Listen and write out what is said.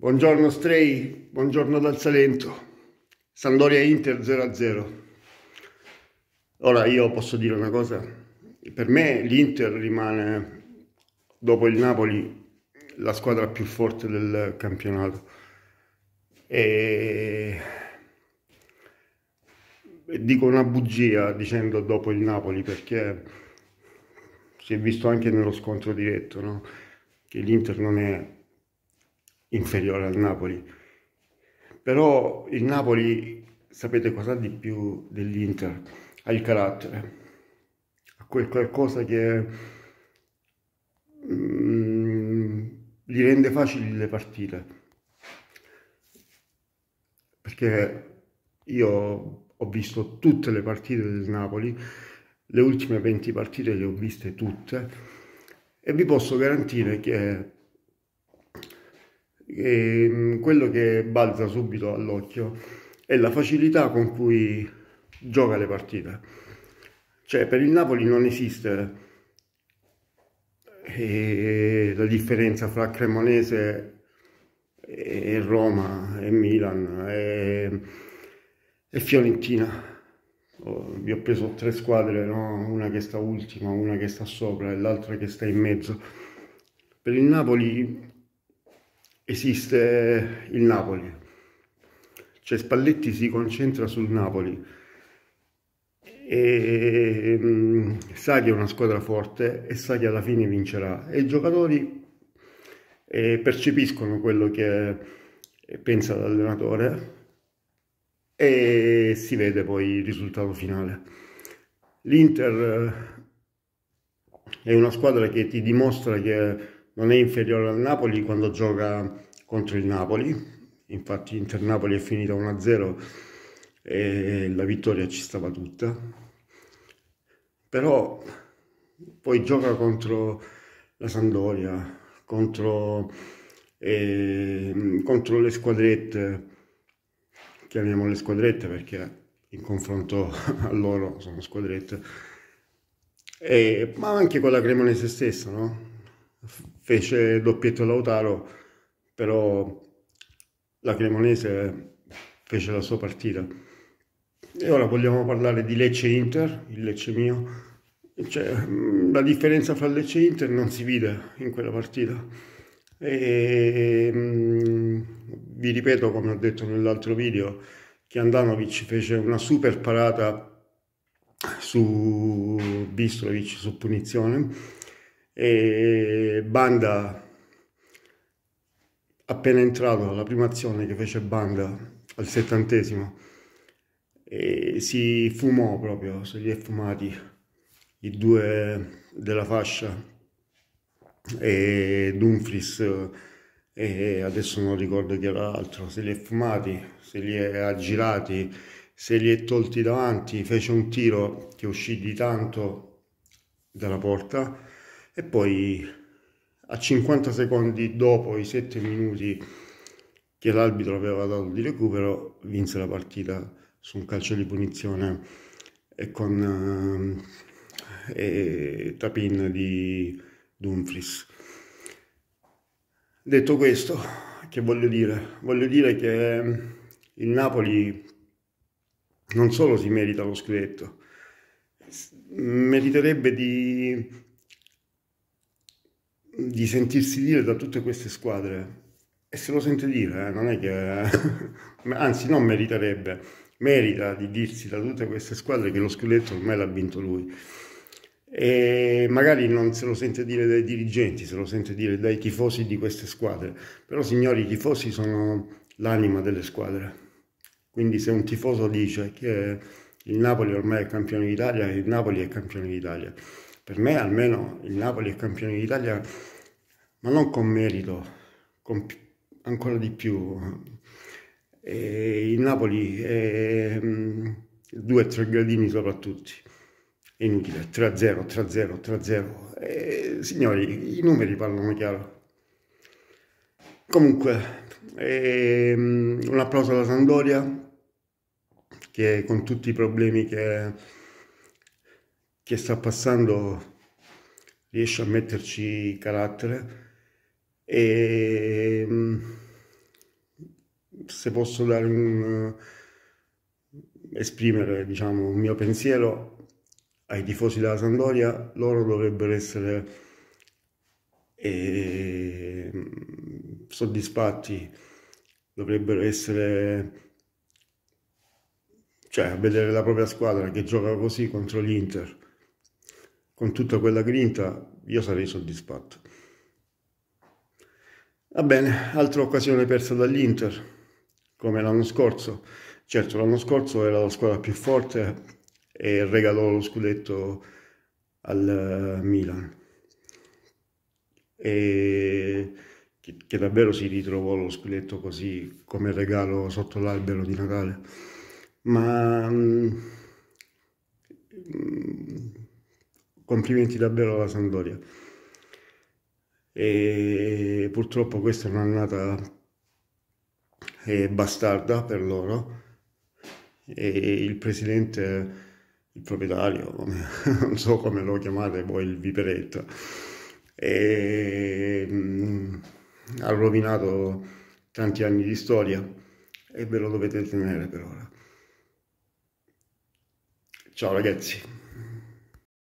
Buongiorno Stray, buongiorno dal Salento. Sandoria Inter 0-0. Ora io posso dire una cosa, per me l'Inter rimane dopo il Napoli la squadra più forte del campionato. E dico una bugia dicendo dopo il Napoli perché si è visto anche nello scontro diretto no? che l'Inter non è inferiore al Napoli. Però il Napoli, sapete cosa di più dell'Inter? Ha il carattere, ha quel qualcosa che mm, gli rende facili le partite. Perché io ho visto tutte le partite del Napoli, le ultime 20 partite le ho viste tutte e vi posso garantire che e ehm, quello che balza subito all'occhio è la facilità con cui gioca le partite. Cioè per il Napoli non esiste eh, la differenza fra Cremonese e Roma e Milan e, e Fiorentina. vi oh, ho preso tre squadre, no? una che sta ultima, una che sta sopra e l'altra che sta in mezzo. Per il Napoli esiste il Napoli. Cioè Spalletti si concentra sul Napoli e mh, mm, sa che è una squadra forte e sa che alla fine vincerà e i giocatori eh, percepiscono quello che eh, pensa l'allenatore e si vede poi il risultato finale. L'Inter eh, è una squadra che ti dimostra che non è inferiore al Napoli quando gioca contro il Napoli, infatti Inter Napoli è finita 1-0 e la vittoria ci stava tutta, però poi gioca contro la Sandoria, contro, eh, contro le squadrette, chiamiamole squadrette perché in confronto a loro sono squadrette, eh, ma anche con la Cremonese stessa, no? fece doppietto Lautaro, però la Cremonese fece la sua partita. E ora vogliamo parlare di Lecce Inter, il Lecce mio. Cioè, mm, la differenza fra Lecce e Inter non si vide in quella partita. E, mm, vi ripeto, come ho detto nell'altro video, che Andanovic fece una super parata su Bistrovic su punizione e Banda appena entrato la prima azione che fece Banda al settantesimo si fumò proprio se li è fumati i due della fascia e Dumfries e adesso non ricordo chi era l'altro se li è fumati se li è aggirati se li è tolti davanti fece un tiro che uscì di tanto dalla porta e poi a 50 secondi dopo i 7 minuti che l'arbitro aveva dato di recupero vinse la partita su un calcio di punizione e con eh, e tapin di Dumfries. Detto questo, che voglio dire? Voglio dire che il Napoli non solo si merita lo scudetto, meriterebbe di di sentirsi dire da tutte queste squadre e se lo sente dire, eh, non è che anzi non meriterebbe, merita di dirsi da tutte queste squadre che lo scudetto ormai l'ha vinto lui. E magari non se lo sente dire dai dirigenti, se lo sente dire dai tifosi di queste squadre, però signori i tifosi sono l'anima delle squadre. Quindi se un tifoso dice che il Napoli ormai è campione d'Italia, il Napoli è campione d'Italia per me almeno il Napoli è campione d'Italia, ma non con merito, con ancora di più. E il Napoli è mm, due o tre gradini sopra tutti. È inutile, 3-0, 3-0, 3-0. E, signori, i numeri parlano chiaro. Comunque, ehm, un applauso alla Sandoria, che con tutti i problemi che che sta passando riesce a metterci carattere e mm, se posso dare un, eh, esprimere diciamo, un mio pensiero ai tifosi della Sandoria, loro dovrebbero essere eh, soddisfatti, dovrebbero essere cioè a vedere la propria squadra che gioca così contro l'Inter con tutta quella grinta io sarei soddisfatto. Va bene, altra occasione persa dall'Inter, come l'anno scorso. Certo, l'anno scorso era la squadra più forte e regalò lo scudetto al eh, Milan. E che, che davvero si ritrovò lo scudetto così come regalo sotto l'albero di Natale. Ma... Mm, complimenti davvero alla Sampdoria. E purtroppo questa è un'annata eh, bastarda per loro e il presidente, il proprietario, non so come lo chiamate voi, il viperetto, e, mh, mm, ha rovinato tanti anni di storia e ve lo dovete tenere per ora. Ciao ragazzi!